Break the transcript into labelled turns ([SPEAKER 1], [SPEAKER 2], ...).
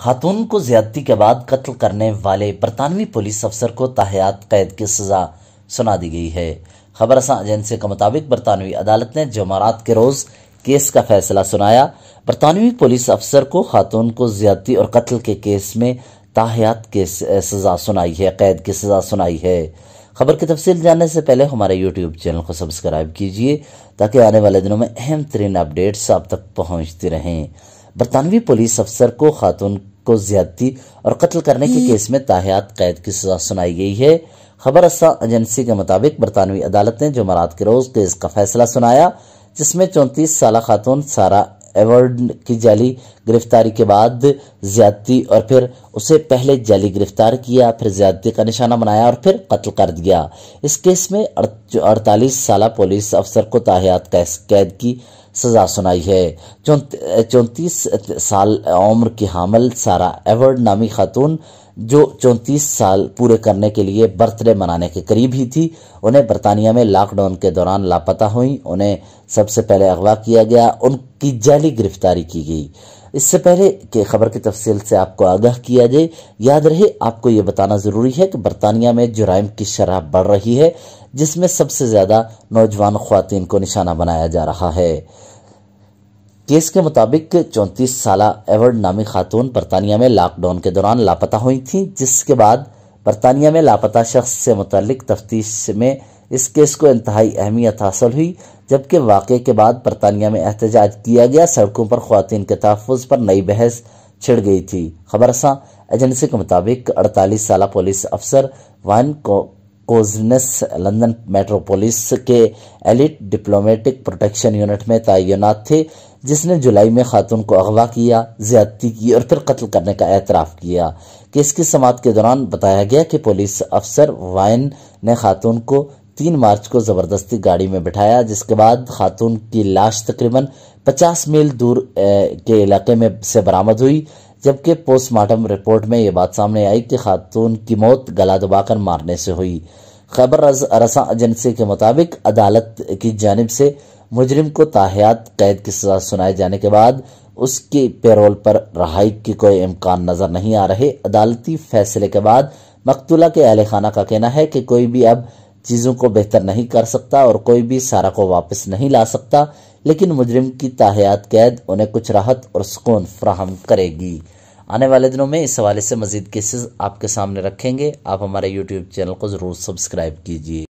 [SPEAKER 1] खातून को ज्यादती के बाद कत्ल करने वाले बरतानवी पुलिस अफसर को ताहयात कैद की सजा सुना दी गई है खबर एजेंसी के मुताबिक बरतानवी अदालत ने जमारात के रोज केस का फैसला सुनाया बरतानवी पुलिस अफसर को खातून को ज्यादती और कत्ल के केस में ताहयात के सजा सुनाई है कैद की सजा सुनाई है खबर की तफसील जानने से पहले हमारे यूट्यूब चैनल को सब्सक्राइब कीजिए ताकि आने वाले दिनों में अहम तरीन अपडेट्स आप तक पहुँचती रहें बरतानवी पुलिस अफसर को खातून को ज्यादती और कत्ल करने के हम्म। केस में ताहयात कैद की सजा सुनाई गई है खबर एजेंसी के मुताबिक बरतानवी अदालत ने जमारात के रोज केस का फैसला सुनाया जिसमें चौंतीस साल खातून सारा एवर्ड की जाली गिरफ्तारी के बाद ज्यादती और फिर उसे पहले जाली गिरफ्तार किया फिर ज्यादती का निशाना बनाया और फिर कत्ल कर दिया इस केस में अड़तालीस साल पुलिस अफसर को ताहियात कैद की सजा सुनाई है चौंतीस साल उम्र की हामल सारा एवर्ड नामी खातून जो चौंतीस साल पूरे करने के लिए बर्थडे मनाने के करीब ही थी उन्हें बरतानिया में लॉकडाउन के दौरान लापता हुई उन्हें सबसे पहले अगवा किया गया उन की जाली गिरफ्तारी की गई इससे पहले कि खबर की तफसील से आपको आगाह किया जाए याद रहे आपको ये बताना ज़रूरी है कि बरतानिया में जुराइम की शराब बढ़ रही है जिसमें सबसे ज़्यादा नौजवान खुवान को निशाना बनाया जा रहा है केस के मुताबिक चौंतीस साल एवर्ड नामी खातून बरतानिया में लॉकडाउन के दौरान लापता हुई थी जिसके बाद बरतानिया में लापता शख्स से मुतलक तफ्तीश में इस केस को इंतहाई अहमियत हासिल हुई जबकि वाक़े के बाद बरतानिया में एहतजाज किया गया सड़कों पर खुवान के तहफ़ पर नई बहस छिड़ गई थी खबरसा एजेंसी के मुताबिक अड़तालीस साल पुलिस अफसर वाहन को कोजनेस लंदन मेट्रोपोलिस के एलिट डिप्लोमेटिक प्रोटेक्शन यूनिट में तैनात थे जिसने जुलाई में खातून को अगवा किया ज्यादती की और फिर कत्ल करने का एतराफ़ किया केस की समाप्त के दौरान बताया गया कि पुलिस अफसर वाइन ने खातून को तीन मार्च को ज़बरदस्ती गाड़ी में बिठाया जिसके बाद खातून की लाश तकरीबन 50 मील दूर के इलाके में से बरामद हुई जबकि पोस्टमार्टम रिपोर्ट में यह बात सामने आई कि खातून की मौत गला दबाकर मारने से हुई खबर रसा एजेंसी के मुताबिक अदालत की जानब से मुजरिम को ताहयात कैद की सजा सुनाए जाने के बाद उसकी पेरोल पर रहाई की कोई इम्कान नजर नहीं आ रहे अदालती फैसले के बाद मकतूला के अहले खाना का कहना है कि कोई भी अब चीज़ों को बेहतर नहीं कर सकता और कोई भी सारा को वापस नहीं ला सकता लेकिन मुजरिम की ताहयात कैद उन्हें कुछ राहत और सुकून फ्राहम करेगी आने वाले दिनों में इस हवाले से मज़ीद केसेस आपके सामने रखेंगे आप हमारे यूट्यूब चैनल को ज़रूर सब्सक्राइब कीजिए